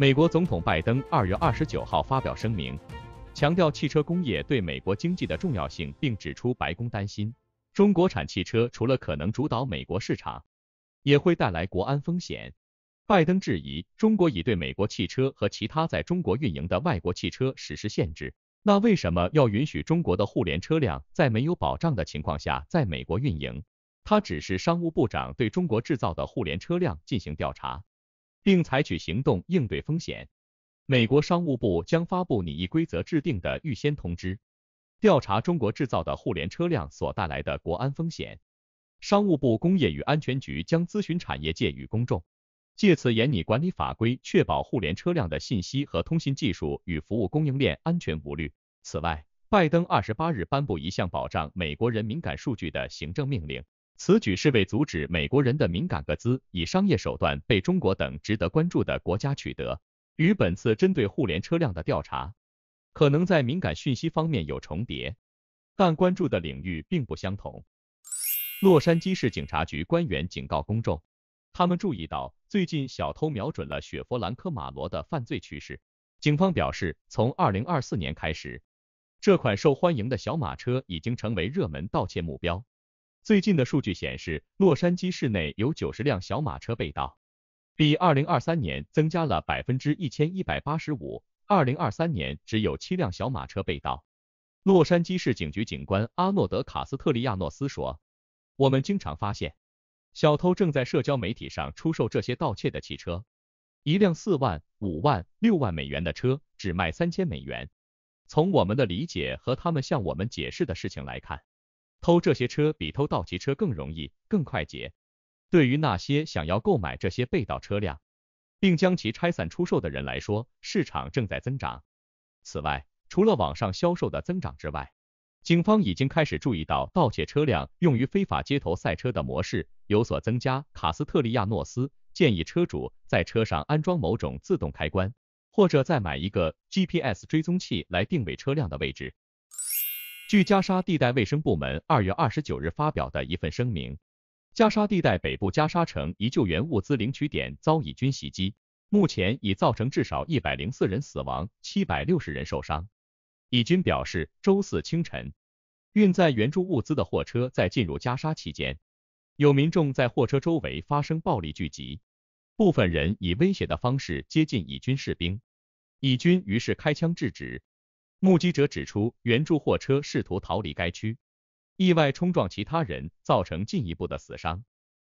美国总统拜登二月二十九号发表声明，强调汽车工业对美国经济的重要性，并指出白宫担心中国产汽车除了可能主导美国市场，也会带来国安风险。拜登质疑中国已对美国汽车和其他在中国运营的外国汽车实施限制，那为什么要允许中国的互联车辆在没有保障的情况下在美国运营？他指示商务部长对中国制造的互联车辆进行调查。并采取行动应对风险。美国商务部将发布拟议规则制定的预先通知，调查中国制造的互联车辆所带来的国安风险。商务部工业与安全局将咨询产业界与公众，借此严拟管理法规，确保互联车辆的信息和通信技术与服务供应链安全无虑。此外，拜登二十八日颁布一项保障美国人敏感数据的行政命令。此举是为阻止美国人的敏感个资以商业手段被中国等值得关注的国家取得。与本次针对互联车辆的调查，可能在敏感信息方面有重叠，但关注的领域并不相同。洛杉矶市警察局官员警告公众，他们注意到最近小偷瞄准了雪佛兰科马罗的犯罪趋势。警方表示，从二零二四年开始，这款受欢迎的小马车已经成为热门盗窃目标。最近的数据显示，洛杉矶市内有九十辆小马车被盗，比二零二三年增加了百分之一千一百八十五。二零二三年只有七辆小马车被盗。洛杉矶市警局警官阿诺德·卡斯特利亚诺斯说：“我们经常发现，小偷正在社交媒体上出售这些盗窃的汽车，一辆四万、五万、六万美元的车只卖三千美元。从我们的理解和他们向我们解释的事情来看。”偷这些车比偷盗骑车更容易、更快捷。对于那些想要购买这些被盗车辆，并将其拆散出售的人来说，市场正在增长。此外，除了网上销售的增长之外，警方已经开始注意到盗窃车辆用于非法街头赛车的模式有所增加。卡斯特利亚诺斯建议车主在车上安装某种自动开关，或者再买一个 GPS 追踪器来定位车辆的位置。据加沙地带卫生部门二月二十九日发表的一份声明，加沙地带北部加沙城一救援物资领取点遭以军袭击，目前已造成至少一百零四人死亡，七百六十人受伤。以军表示，周四清晨，运载援助物资的货车在进入加沙期间，有民众在货车周围发生暴力聚集，部分人以威胁的方式接近以军士兵，以军于是开枪制止。目击者指出，援助货车试图逃离该区，意外冲撞其他人，造成进一步的死伤。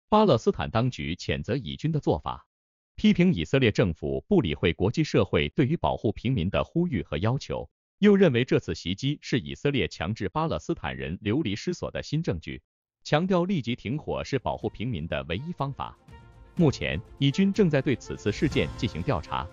巴勒斯坦当局谴责以军的做法，批评以色列政府不理会国际社会对于保护平民的呼吁和要求，又认为这次袭击是以色列强制巴勒斯坦人流离失所的新证据，强调立即停火是保护平民的唯一方法。目前，以军正在对此次事件进行调查。